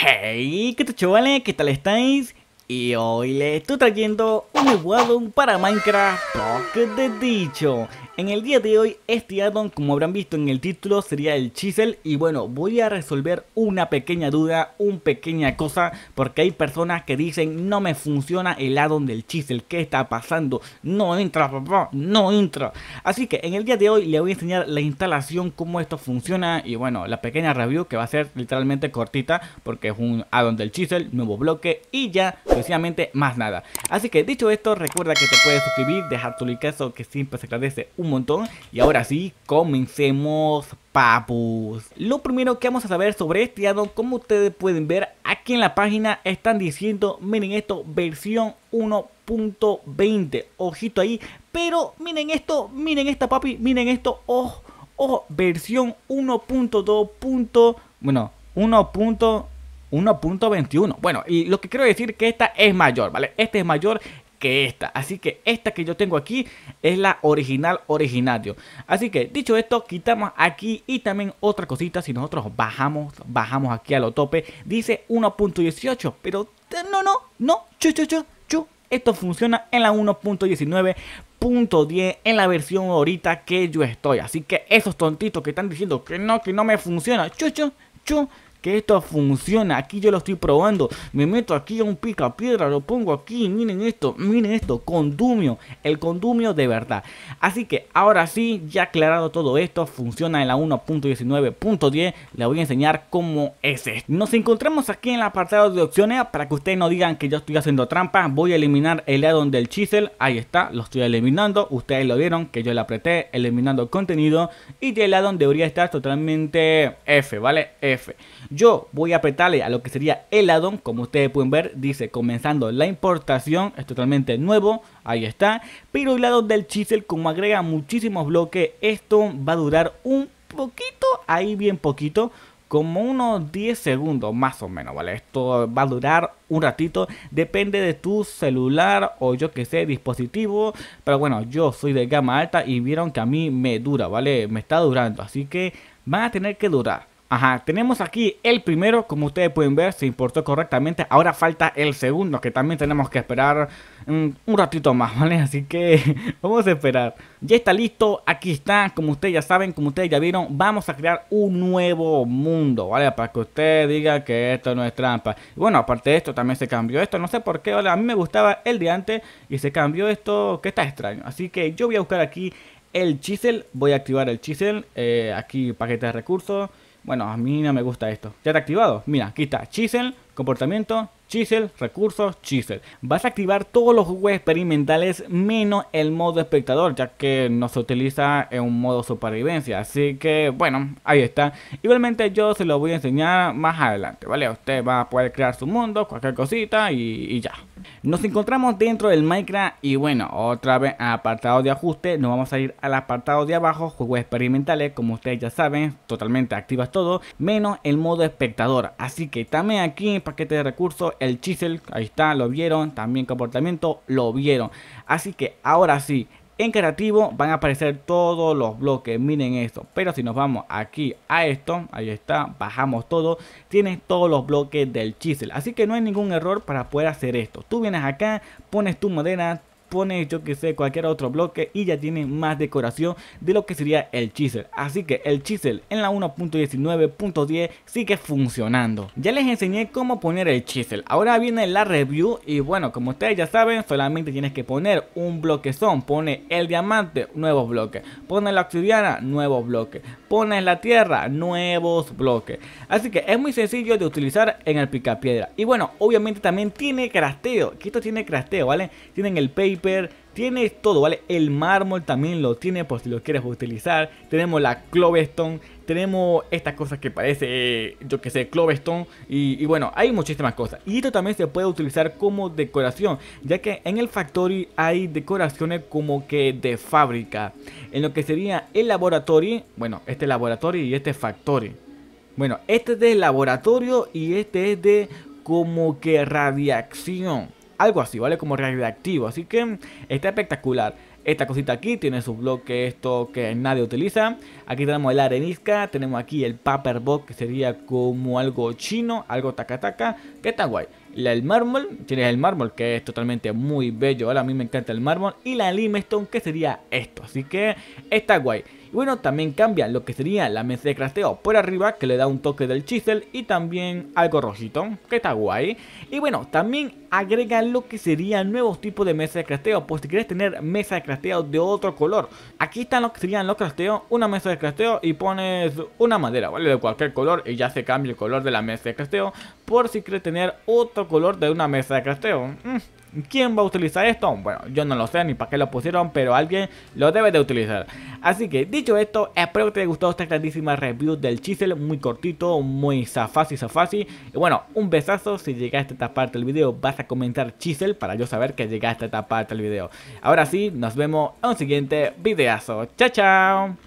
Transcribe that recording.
Hey, ¿qué tal chavales? ¿Qué tal estáis? Y hoy les estoy trayendo un nuevo para Minecraft Pocket de Dicho en el día de hoy este addon como habrán visto en el título sería el chisel y bueno voy a resolver una pequeña duda, una pequeña cosa porque hay personas que dicen no me funciona el addon del chisel, ¿qué está pasando? No entra papá, no entra. Así que en el día de hoy le voy a enseñar la instalación, cómo esto funciona y bueno la pequeña review que va a ser literalmente cortita porque es un addon del chisel, nuevo bloque y ya sencillamente más nada. Así que dicho esto recuerda que te puedes suscribir, dejar tu like eso que siempre se agradece montón. Y ahora sí, comencemos, papus. Lo primero que vamos a saber sobre este addon, como ustedes pueden ver aquí en la página, están diciendo, miren esto, versión 1.20. Ojito ahí, pero miren esto, miren esta papi, miren esto, oh, oh, versión 1.2. Bueno, 1.1.21 Bueno, y lo que quiero decir que esta es mayor, ¿vale? Este es mayor que esta. Así que esta que yo tengo aquí es la original originario. Así que dicho esto, quitamos aquí y también otra cosita. Si nosotros bajamos, bajamos aquí a lo tope, dice 1.18. Pero no, no, no, chu, Esto funciona en la 1.19.10 en la versión ahorita que yo estoy. Así que esos tontitos que están diciendo que no, que no me funciona, chucho que esto funciona. Aquí yo lo estoy probando. Me meto aquí a un pica piedra, lo pongo aquí. Miren esto, miren esto. Condumio, el condumio de verdad. Así que ahora sí, ya aclarado todo esto, funciona en la 1.19.10. Le voy a enseñar cómo es esto. Nos encontramos aquí en el apartado de opciones para que ustedes no digan que yo estoy haciendo trampa. Voy a eliminar el addon del chisel. Ahí está, lo estoy eliminando. Ustedes lo vieron que yo le apreté eliminando el contenido y el addon debería estar totalmente F, ¿vale? F. Yo voy a apretarle a lo que sería el addon, como ustedes pueden ver, dice comenzando la importación, es totalmente nuevo, ahí está. Pero el lado del chisel, como agrega muchísimos bloques, esto va a durar un poquito, ahí bien poquito, como unos 10 segundos más o menos, ¿vale? Esto va a durar un ratito, depende de tu celular o yo que sé, dispositivo, pero bueno, yo soy de gama alta y vieron que a mí me dura, ¿vale? Me está durando, así que van a tener que durar. Ajá, tenemos aquí el primero, como ustedes pueden ver, se importó correctamente. Ahora falta el segundo, que también tenemos que esperar mm, un, ratito más, ¿vale? Así que vamos a esperar. Ya está listo, aquí está, como ustedes ya saben, como ustedes ya vieron, vamos a crear un nuevo mundo, ¿vale? Para que usted diga que esto no es trampa. bueno, aparte de esto, también se cambió esto, no sé por qué, ¿vale? A mí me gustaba el de antes y se cambió esto, que está extraño. Así que yo voy a buscar aquí el chisel, voy a activar el chisel, eh, aquí paquete de recursos bueno, a mí no me gusta esto. ¿Ya está activado? Mira, aquí está, chisel, comportamiento, chisel, recursos, chisel. Vas a activar todos los juegos experimentales menos el modo espectador, ya que no se utiliza en un modo supervivencia. Así que, bueno, ahí está. Igualmente yo se lo voy a enseñar más adelante, ¿vale? Usted va a poder crear su mundo, cualquier cosita y ya. Nos encontramos dentro del Minecraft y bueno, otra vez apartado de ajuste, nos vamos a ir al apartado de abajo, juegos experimentales, como ustedes ya saben, totalmente activas todo, menos el modo espectador. Así que también aquí paquete de recursos, el chisel, ahí está, lo vieron, también comportamiento, lo vieron. Así que ahora sí, en creativo van a aparecer todos los bloques, miren esto. Pero si nos vamos aquí a esto, ahí está, bajamos todo, tienes todos los bloques del chisel. Así que no hay ningún error para poder hacer esto. Tú vienes acá, pones tu madera, Pone yo que sé cualquier otro bloque y ya tiene más decoración de lo que sería el chisel así que el chisel en la 1.19.10 sigue funcionando ya les enseñé cómo poner el chisel ahora viene la review y bueno como ustedes ya saben solamente tienes que poner un bloque son pone el diamante nuevos bloques pone la obsidiana nuevos bloques Pone la tierra nuevos bloques así que es muy sencillo de utilizar en el picapiedra y bueno obviamente también tiene crasteo que esto tiene crasteo vale tienen el pay tiene tienes todo, ¿vale? El mármol también lo tiene por si lo quieres utilizar. Tenemos la Clovestone, tenemos estas cosas que parece, yo que sé, Clovestone. Y, bueno, hay muchísimas cosas. Y esto también se puede utilizar como decoración, ya que en el Factory hay decoraciones como que de fábrica. En lo que sería el laboratorio, bueno, este laboratorio y este Factory. Bueno, este es de laboratorio y este es de como que radiación algo así, ¿vale? Como reactivo, así que está espectacular. Esta cosita aquí tiene su bloque, esto que nadie utiliza. Aquí tenemos el arenisca, tenemos aquí el paper box que sería como algo chino, algo taca taca, que está guay. El mármol, tienes el mármol que es totalmente muy bello, ahora a mí me encanta el mármol. Y la limestone que sería esto, así que está guay. Y bueno, también cambia lo que sería la mesa de crafteo por arriba, que le da un toque del chisel y también algo rojito, que está guay. Y bueno, también agrega lo que serían nuevos tipos de mesa de crafteo, por pues si quieres tener mesa de crafteo de otro color. Aquí están lo que serían los crafteos, una mesa de crafteo y pones una madera, ¿vale? De cualquier color y ya se cambia el color de la mesa de crafteo, por si quieres tener otro color de una mesa de crafteo. Mm. ¿Quién va a utilizar esto? Bueno, yo no lo sé ni para qué lo pusieron, pero alguien lo debe de utilizar. Así que, dicho esto, espero que te haya gustado esta grandísima review del chisel, muy cortito, muy safasi safasi Y bueno, un besazo, si llegaste a esta parte del video vas a comentar chisel para yo saber que llegaste a esta parte del video. Ahora sí, nos vemos en un siguiente videazo. Chao, chao.